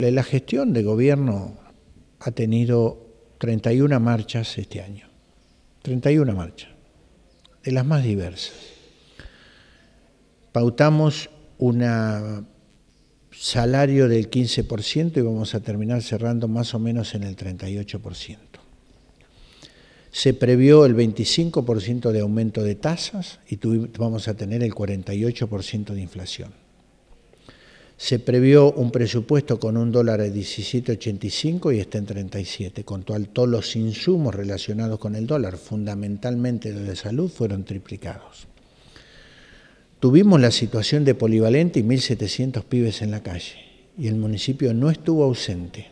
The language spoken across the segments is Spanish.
La gestión de gobierno ha tenido 31 marchas este año, 31 marchas, de las más diversas. Pautamos un salario del 15% y vamos a terminar cerrando más o menos en el 38%. Se previó el 25% de aumento de tasas y vamos a tener el 48% de inflación. Se previó un presupuesto con un dólar de 17.85 y está en 37, con todos los insumos relacionados con el dólar, fundamentalmente los de salud, fueron triplicados. Tuvimos la situación de polivalente y 1.700 pibes en la calle, y el municipio no estuvo ausente.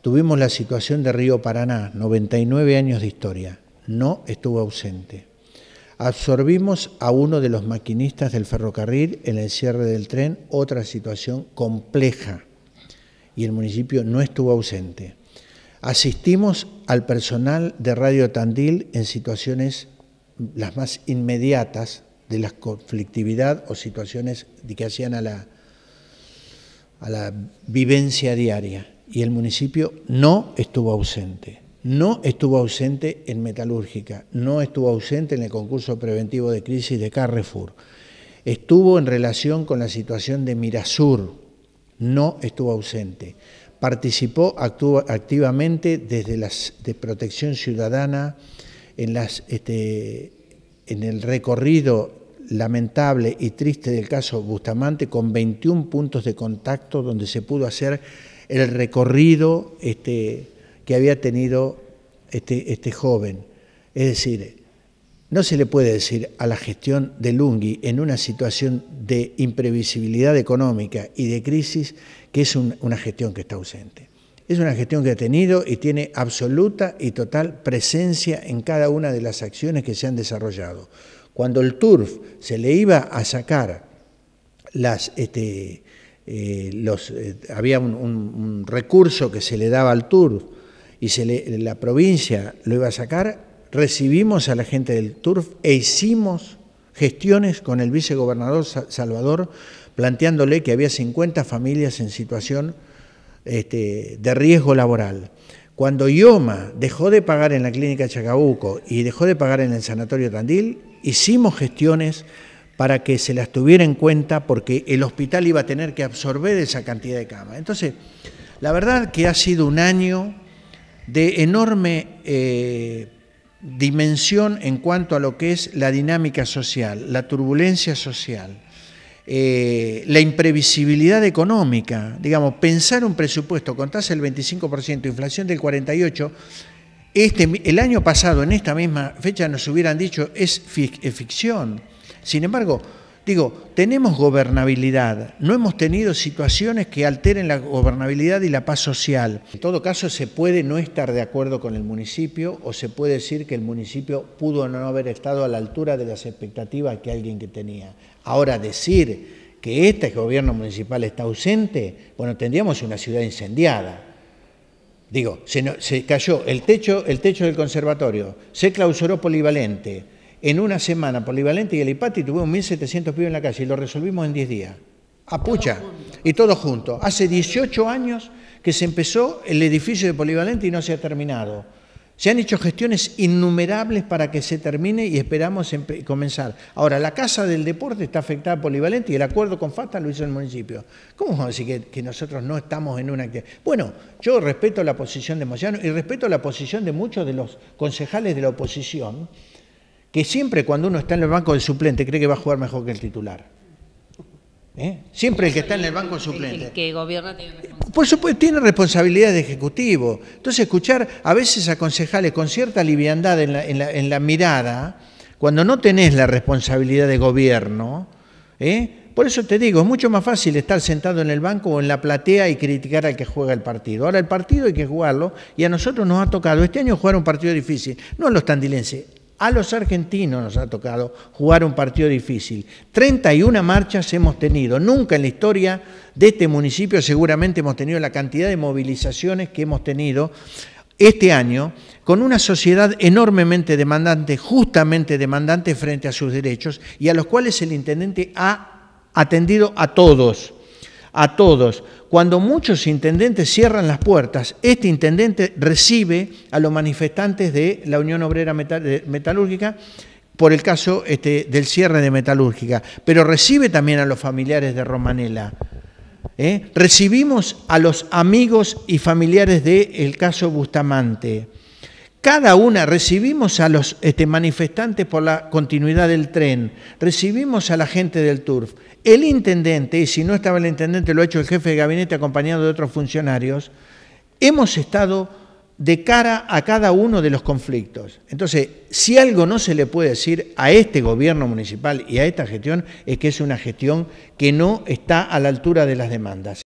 Tuvimos la situación de Río Paraná, 99 años de historia, no estuvo ausente. Absorbimos a uno de los maquinistas del ferrocarril en el cierre del tren, otra situación compleja, y el municipio no estuvo ausente. Asistimos al personal de Radio Tandil en situaciones las más inmediatas de la conflictividad o situaciones que hacían a la, a la vivencia diaria. Y el municipio no estuvo ausente. No estuvo ausente en Metalúrgica, no estuvo ausente en el concurso preventivo de crisis de Carrefour, estuvo en relación con la situación de Mirasur, no estuvo ausente. Participó activamente desde las de protección ciudadana este, en, el recorrido lamentable y triste del caso Bustamante, con 21 puntos de contacto donde se pudo hacer el recorrido. Este, que había tenido este, este joven. Es decir, no se le puede decir a la gestión de Lungi en una situación de imprevisibilidad económica y de crisis que es una gestión que está ausente. Es una gestión que ha tenido y tiene absoluta y total presencia en cada una de las acciones que se han desarrollado. Cuando el TURF se le iba a sacar las, este, eh, los, eh, había un, recurso que se le daba al TURF y se le, la provincia lo iba a sacar, recibimos a la gente del TURF e hicimos gestiones con el vicegobernador Salvador planteándole que había 50 familias en situación este, de riesgo laboral. Cuando IOMA dejó de pagar en la clínica Chacabuco y dejó de pagar en el sanatorio Tandil, hicimos gestiones para que se las tuviera en cuenta porque el hospital iba a tener que absorber esa cantidad de camas. Entonces, la verdad que ha sido un año de enorme eh, dimensión en cuanto a lo que es la dinámica social, la turbulencia social, eh, la imprevisibilidad económica. Digamos, pensar un presupuesto con tasa del 25%, inflación del 48%, este, el año pasado, en esta misma fecha, nos hubieran dicho es ficción. Sin embargo, Digo, tenemos gobernabilidad, no hemos tenido situaciones que alteren la gobernabilidad y la paz social. En todo caso, se puede no estar de acuerdo con el municipio o se puede decir que el municipio pudo no haber estado a la altura de las expectativas que alguien que tenía. Ahora, decir que este gobierno municipal está ausente, bueno, tendríamos una ciudad incendiada. Digo, se, cayó el techo, el techo del conservatorio, se clausuró polivalente en una semana polivalente y el Ipati tuvimos 1.700 pibes en la calle y lo resolvimos en 10 días. Apucha. Ah, y todo junto. Hace 18 años que se empezó el edificio de polivalente y no se ha terminado. Se han hecho gestiones innumerables para que se termine y esperamos comenzar. Ahora, la Casa del Deporte está afectada a Polivalente y el acuerdo con FATA lo hizo el municipio. ¿Cómo vamos a decir que, que nosotros no estamos en una actividad? Bueno, yo respeto la posición de Moyano y respeto la posición de muchos de los concejales de la oposición que siempre cuando uno está en el banco del suplente cree que va a jugar mejor que el titular. ¿Eh? Siempre el que está en el banco suplente. El que gobierna tiene responsabilidad. Por supuesto, tiene responsabilidad de ejecutivo. Entonces, escuchar a veces a concejales con cierta liviandad en la, mirada, cuando no tenés la responsabilidad de gobierno, ¿eh? por eso te digo, es mucho más fácil estar sentado en el banco o en la platea y criticar al que juega el partido. Ahora el partido hay que jugarlo y a nosotros nos ha tocado este año jugar un partido difícil, no a los tandilenses, a los argentinos nos ha tocado jugar un partido difícil. 31 marchas hemos tenido. Nunca en la historia de este municipio seguramente hemos tenido la cantidad de movilizaciones que hemos tenido este año con una sociedad enormemente demandante, justamente demandante frente a sus derechos y a los cuales el intendente ha atendido a todos a todos. Cuando muchos intendentes cierran las puertas, este intendente recibe a los manifestantes de la Unión Obrera Metalúrgica por el caso este, del cierre de Metalúrgica, pero recibe también a los familiares de Romanela. ¿eh? Recibimos a los amigos y familiares del caso Bustamante. Cada una recibimos a los este, manifestantes por la continuidad del tren, recibimos a la gente del TURF. El intendente, y si no estaba el intendente, lo ha hecho el jefe de gabinete acompañado de otros funcionarios, hemos estado de cara a cada uno de los conflictos. Entonces, si algo no se le puede decir a este gobierno municipal y a esta gestión, es que es una gestión que no está a la altura de las demandas.